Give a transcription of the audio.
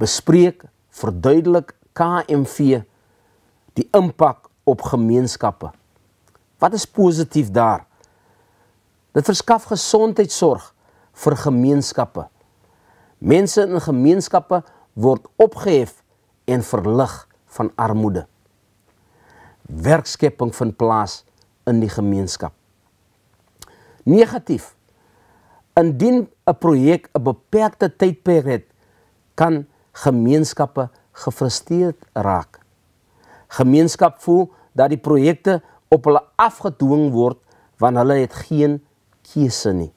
bespreek verduidelik KMV die impak op gemeenskappe. Wat is positief daar? Dit verskaf gesondheidsorg vir gemeenskappe. Mense in gemeenskappe word opgehef en verlig van armoede. Werkskepping vind plaas in die gemeenskap. Negatief. Indien 'n projek 'n beperkte tydperk het, kan gemeenskappe gefrustreerd raak. Gemeenskap voel dat die projekte op hulle afgedwing word want hulle het geen keuse nie.